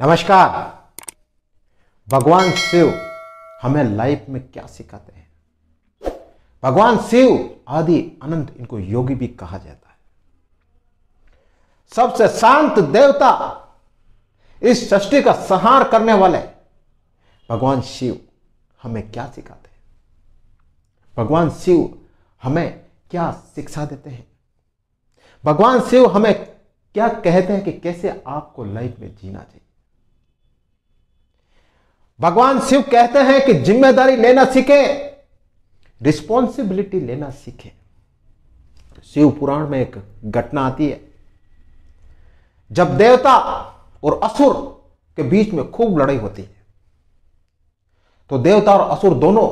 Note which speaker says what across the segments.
Speaker 1: नमस्कार भगवान शिव हमें लाइफ में क्या सिखाते हैं भगवान शिव आदि अनंत इनको योगी भी कहा जाता है सबसे शांत देवता इस सृष्टि का संहार करने वाले भगवान शिव हमें क्या सिखाते हैं भगवान शिव हमें क्या शिक्षा देते हैं भगवान शिव हमें क्या कहते हैं कि कैसे आपको लाइफ में जीना चाहिए भगवान शिव कहते हैं कि जिम्मेदारी लेना सीखे रिस्पॉन्सिबिलिटी लेना सीखे शिव पुराण में एक घटना आती है जब देवता और असुर के बीच में खूब लड़ाई होती है तो देवता और असुर दोनों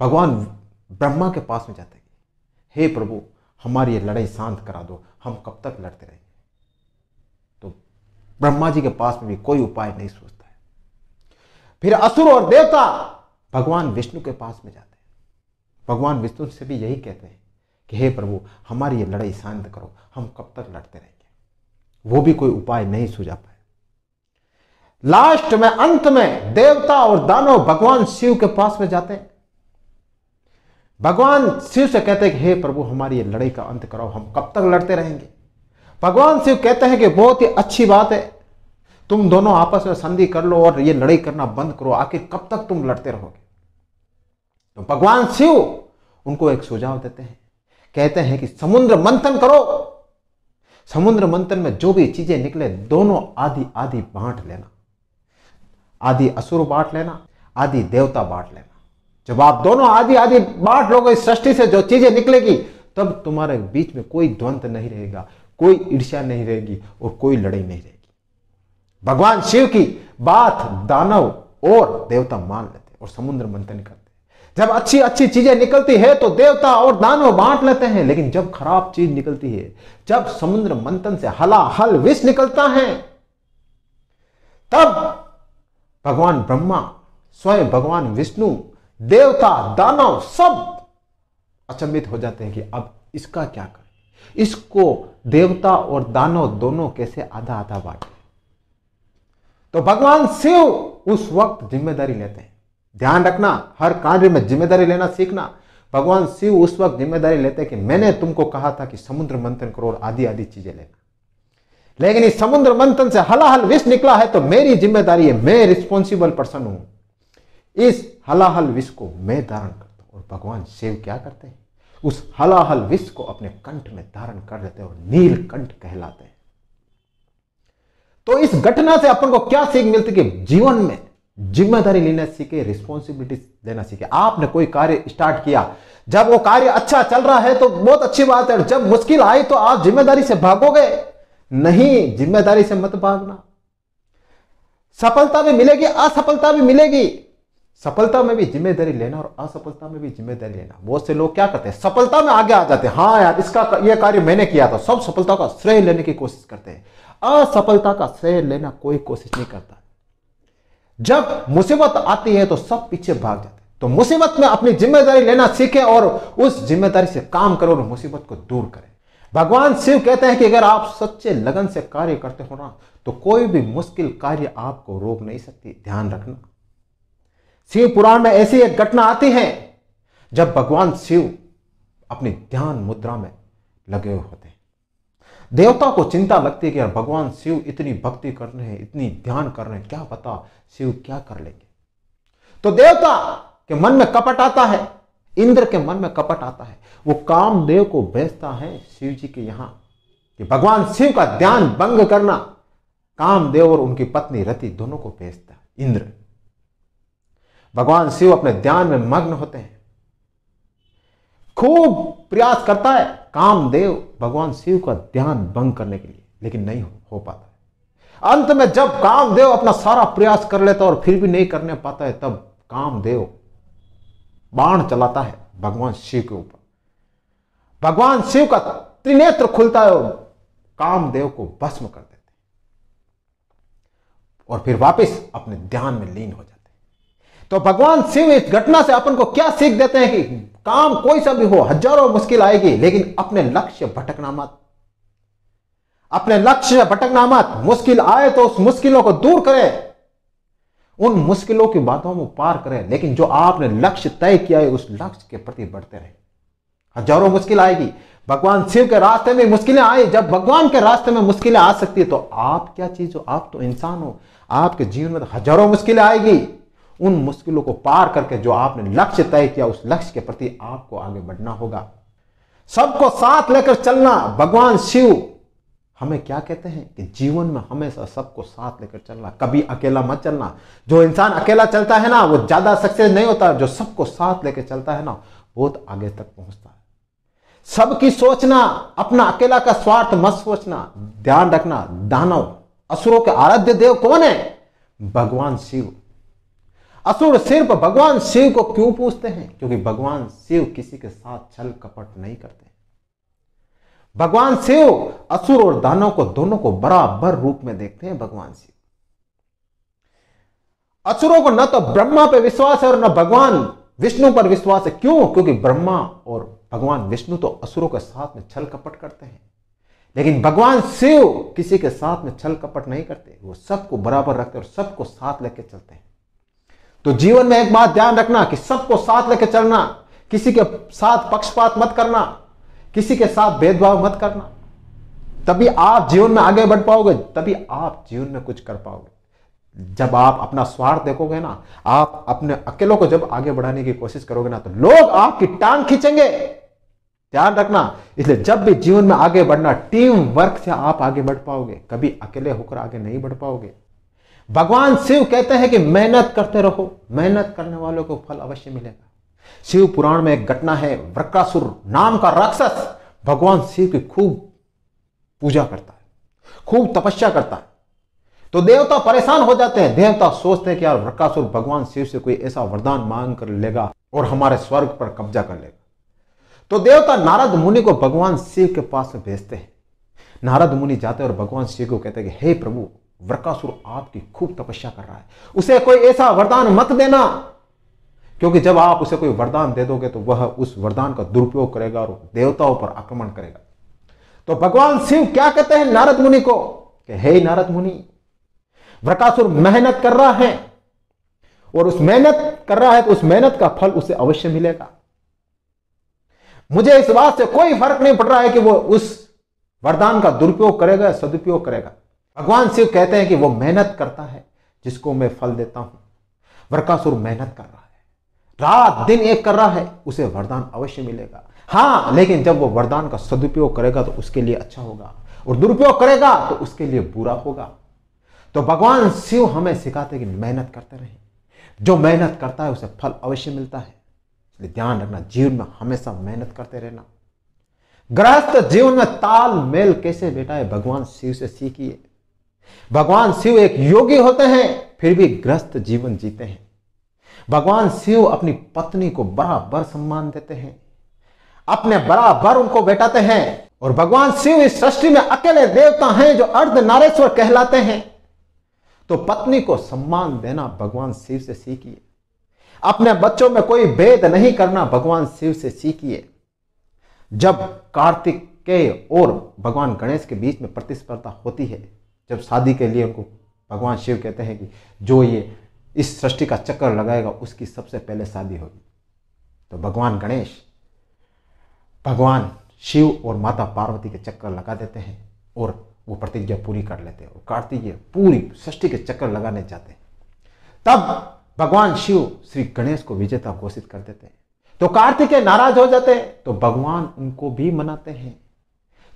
Speaker 1: भगवान ब्रह्मा के पास में जाते हैं हे प्रभु हमारी ये लड़ाई शांत करा दो हम कब तक लड़ते रहेंगे तो ब्रह्मा जी के पास में भी कोई उपाय नहीं सोचते फिर असुर और देवता भगवान विष्णु के पास में जाते हैं भगवान विष्णु से भी यही कहते हैं कि हे प्रभु हमारी ये लड़ाई शांत करो हम कब तक लड़ते रहेंगे वो भी कोई उपाय नहीं सुझा पाए लास्ट में अंत में देवता और दानव भगवान शिव के पास में जाते हैं भगवान शिव से कहते हैं कि हे प्रभु हमारी ये लड़ाई का अंत करो हम कब तक लड़ते रहेंगे भगवान शिव कहते हैं कि बहुत ही अच्छी बात है तुम दोनों आपस में संधि कर लो और ये लड़ाई करना बंद करो आखिर कब तक तुम लड़ते रहोगे तो भगवान शिव उनको एक सुझाव देते हैं कहते हैं कि समुद्र मंथन करो समुद्र मंथन में जो भी चीजें निकले दोनों आधी आधी बांट लेना आधी असुर बांट लेना आधी देवता बांट लेना जब आप दोनों आधी आधी बांट लोगे इस सृष्टि से जो चीजें निकलेगी तब तुम्हारे बीच में कोई द्वंद्व नहीं रहेगा कोई ईर्ष्या नहीं रहेगी और कोई लड़ाई नहीं रहेगी भगवान शिव की बात दानव और देवता मान लेते और समुद्र मंथन करते जब अच्छी अच्छी चीजें निकलती है तो देवता और दानव बांट लेते हैं लेकिन जब खराब चीज निकलती है जब समुद्र मंथन से हला हल विष निकलता है तब भगवान ब्रह्मा स्वयं भगवान विष्णु देवता दानव सब अचंभित हो जाते हैं कि अब इसका क्या करें इसको देवता और दानव दोनों कैसे आधा आधा बांटे तो भगवान शिव उस वक्त जिम्मेदारी लेते हैं ध्यान रखना हर कार्य में जिम्मेदारी लेना सीखना भगवान शिव उस वक्त जिम्मेदारी लेते कि मैंने तुमको कहा था कि समुद्र मंथन करो और आदि आदि चीजें लेना लेकिन इस समुद्र मंथन से हलाहल विष निकला है तो मेरी जिम्मेदारी है मैं रिस्पॉन्सिबल पर्सन हूं इस हलाहल विष को मैं धारण करता हूं और भगवान शिव क्या करते हैं उस हलाहल विष को अपने कंठ में धारण कर लेते हैं और नीलकंठ कहलाते हैं तो इस घटना से अपन को क्या सीख मिलती कि जीवन में जिम्मेदारी लेना सीखे रिस्पॉन्सिबिलिटी लेना सीखे आपने कोई कार्य स्टार्ट किया जब वो कार्य अच्छा चल रहा है तो बहुत अच्छी बात है जब मुश्किल आई तो आप जिम्मेदारी से भागोगे नहीं जिम्मेदारी से मत भागना सफलता भी मिलेगी असफलता भी मिलेगी सफलता में भी जिम्मेदारी लेना और असफलता में भी जिम्मेदारी लेना बहुत से लोग क्या करते हैं सफलता में आगे आ जाते हैं हाँ यार इसका ये कार्य मैंने किया था सब सफलता का श्रेय लेने की कोशिश करते हैं असफलता का श्रेय लेना कोई कोशिश नहीं करता जब मुसीबत आती है तो सब पीछे भाग जाते तो मुसीबत में अपनी जिम्मेदारी लेना सीखे और उस जिम्मेदारी से काम करो और मुसीबत को दूर करें भगवान शिव कहते हैं कि अगर आप सच्चे लगन से कार्य करते हो ना तो कोई भी मुश्किल कार्य आपको रोक नहीं सकती ध्यान रखना शिव पुराण में ऐसी एक घटना आती है जब भगवान शिव अपनी ध्यान मुद्रा में लगे हुए होते हैं देवता को चिंता लगती है कि यार भगवान शिव इतनी भक्ति कर रहे हैं इतनी ध्यान कर रहे हैं क्या पता शिव क्या कर लेंगे तो देवता के मन में कपट आता है इंद्र के मन में कपट आता है वो कामदेव को बेचता है शिव जी के यहां कि भगवान शिव का ध्यान भंग करना कामदेव और उनकी पत्नी रति दोनों को बेचता है इंद्र भगवान शिव अपने ध्यान में मग्न होते हैं खूब प्रयास करता है कामदेव भगवान शिव का ध्यान भंग करने के लिए लेकिन नहीं हो पाता है अंत में जब कामदेव अपना सारा प्रयास कर लेता और फिर भी नहीं करने पाता है तब कामदेव बाण चलाता है भगवान शिव के ऊपर भगवान शिव का त्रिनेत्र खुलता है और कामदेव को भस्म कर देते और फिर वापस अपने ध्यान में लीन हो जाते तो भगवान शिव इस घटना से अपन को क्या सीख देते हैं कि काम कोई सा भी हो हजारों मुश्किल आएगी लेकिन अपने लक्ष्य भटकना मत अपने लक्ष्य में भटकना मत मुश्किल आए तो उस मुश्किलों को दूर करें उन मुश्किलों की बातों को पार करें लेकिन जो आपने लक्ष्य तय किया है उस लक्ष्य के प्रति बढ़ते रहे हजारों मुश्किल आएगी भगवान शिव के रास्ते में मुश्किलें आए जब भगवान के रास्ते में मुश्किलें आ सकती है तो आप क्या चीज हो आप तो इंसान हो आपके जीवन में तो हजारों मुश्किलें आएगी उन मुश्किलों को पार करके जो आपने लक्ष्य तय किया उस लक्ष्य के प्रति आपको आगे बढ़ना होगा सबको साथ लेकर चलना भगवान शिव हमें क्या कहते हैं कि जीवन में हमेशा सबको साथ लेकर चलना कभी अकेला मत चलना जो इंसान अकेला चलता है ना वो ज्यादा सक्सेस नहीं होता जो सबको साथ लेकर चलता है ना बहुत आगे तक पहुंचता है सबकी सोचना अपना अकेला का स्वार्थ मत सोचना ध्यान रखना दानव असुरों के आराध्य देव कौन है भगवान शिव असुर सिर्फ भगवान शिव को क्यों पूछते हैं क्योंकि भगवान शिव किसी के साथ छल कपट नहीं करते भगवान शिव असुर और दानव को दोनों को बराबर रूप में देखते हैं भगवान शिव असुरों को न तो ब्रह्मा पर विश्वास है और न भगवान विष्णु पर विश्वास है क्यों क्योंकि ब्रह्मा और भगवान विष्णु तो असुरों के साथ में छल कपट करते हैं लेकिन भगवान शिव किसी के साथ में छल कपट नहीं करते वो सबको बराबर रखते और सबको साथ लेकर चलते हैं तो जीवन में एक बात ध्यान रखना कि सबको साथ लेकर चलना किसी के साथ पक्षपात मत करना किसी के साथ भेदभाव मत करना तभी आप जीवन में आगे बढ़ पाओगे तभी आप जीवन में कुछ कर पाओगे जब आप अपना स्वार्थ देखोगे ना आप अपने अकेलों को जब आगे बढ़ाने की कोशिश करोगे ना तो लोग आपकी टांग खींचेंगे ध्यान रखना इसलिए जब भी जीवन में आगे बढ़ना टीम वर्क से आप आगे बढ़ पाओगे कभी अकेले होकर आगे नहीं बढ़ पाओगे भगवान शिव कहते हैं कि मेहनत करते रहो मेहनत करने वालों को फल अवश्य मिलेगा शिव पुराण में एक घटना है वृकासुर नाम का राक्षस भगवान शिव की खूब पूजा करता है खूब तपस्या करता है तो देवता परेशान हो जाते हैं देवता सोचते हैं कि यार वृकासुर भगवान शिव से कोई ऐसा वरदान मांग कर लेगा और हमारे स्वर्ग पर कब्जा कर लेगा तो देवता नारद मुनि को भगवान शिव के पास भेजते हैं नारद मुनि जाते हैं और भगवान शिव को कहते हैं कि हे प्रभु वृकासुर आपकी खूब तपस्या कर रहा है उसे कोई ऐसा वरदान मत देना क्योंकि जब आप उसे कोई वरदान दे दोगे तो वह उस वरदान का दुरुपयोग करेगा और देवताओं पर आक्रमण करेगा तो भगवान शिव क्या कहते हैं नारद मुनि को कि हे नारद मुनि वृकासुर मेहनत कर रहा है और उस मेहनत कर रहा है तो उस मेहनत का फल उसे अवश्य मिलेगा मुझे इस बात से कोई फर्क नहीं पड़ रहा है कि वो उस वरदान का दुरुपयोग करेगा सदुपयोग करेगा भगवान शिव कहते हैं कि वो मेहनत करता है जिसको मैं फल देता हूं वर्कासुर मेहनत कर रहा है रात दिन एक कर रहा है उसे वरदान अवश्य मिलेगा हाँ लेकिन जब वो वरदान का सदुपयोग करेगा तो उसके लिए अच्छा होगा और दुरुपयोग करेगा तो उसके लिए बुरा होगा तो भगवान शिव हमें सिखाते कि मेहनत करते रहें जो मेहनत करता है उसे फल अवश्य मिलता है इसलिए ध्यान रखना जीवन में हमेशा मेहनत करते रहना गृहस्थ जीवन में तालमेल कैसे बेटा है भगवान शिव से सीखिए भगवान शिव एक योगी होते हैं फिर भी ग्रस्त जीवन जीते हैं भगवान शिव अपनी पत्नी को बराबर सम्मान देते हैं अपने बराबर उनको बैठाते हैं और भगवान शिव इस सृष्टि में अकेले देवता हैं जो अर्ध नारेश्वर कहलाते हैं तो पत्नी को सम्मान देना भगवान शिव से सीखिए अपने बच्चों में कोई भेद नहीं करना भगवान शिव से सीखिए जब कार्तिक के और भगवान गणेश के बीच में प्रतिस्पर्धा होती है जब शादी के लिए उनको भगवान शिव कहते हैं कि जो ये इस सृष्टि का चक्कर लगाएगा उसकी सबसे पहले शादी होगी तो भगवान गणेश भगवान शिव और माता पार्वती के चक्कर लगा देते हैं और वो प्रतिज्ञा पूरी कर लेते हैं और कार्तिकीय पूरी सृष्टि के चक्कर लगाने जाते हैं तब भगवान शिव श्री गणेश को विजेता घोषित कर देते हैं तो कार्तिकेय नाराज हो जाते हैं तो भगवान उनको भी मनाते हैं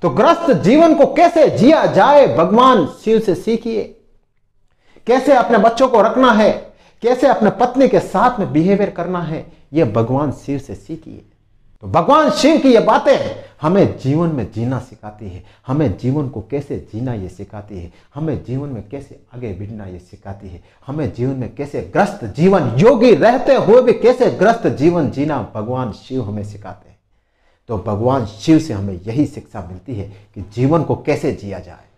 Speaker 1: तो ग्रस्त जीवन को कैसे जिया जाए भगवान शिव से सीखिए कैसे अपने बच्चों को रखना है कैसे अपने पत्नी के साथ में बिहेवियर करना है यह भगवान शिव से सीखिए तो भगवान शिव की ये बातें हमें जीवन में जीना सिखाती है हमें जीवन को कैसे जीना ये सिखाती है हमें जीवन में कैसे आगे बढ़ना ये सिखाती है हमें जीवन में कैसे ग्रस्त जीवन योगी रहते हुए भी कैसे ग्रस्त जीवन जीना भगवान शिव हमें सिखाते हैं तो भगवान शिव से हमें यही शिक्षा मिलती है कि जीवन को कैसे जिया जाए